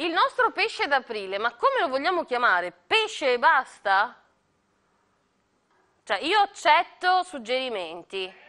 il nostro pesce d'aprile, ma come lo vogliamo chiamare? Pesce e basta? Cioè, io accetto suggerimenti.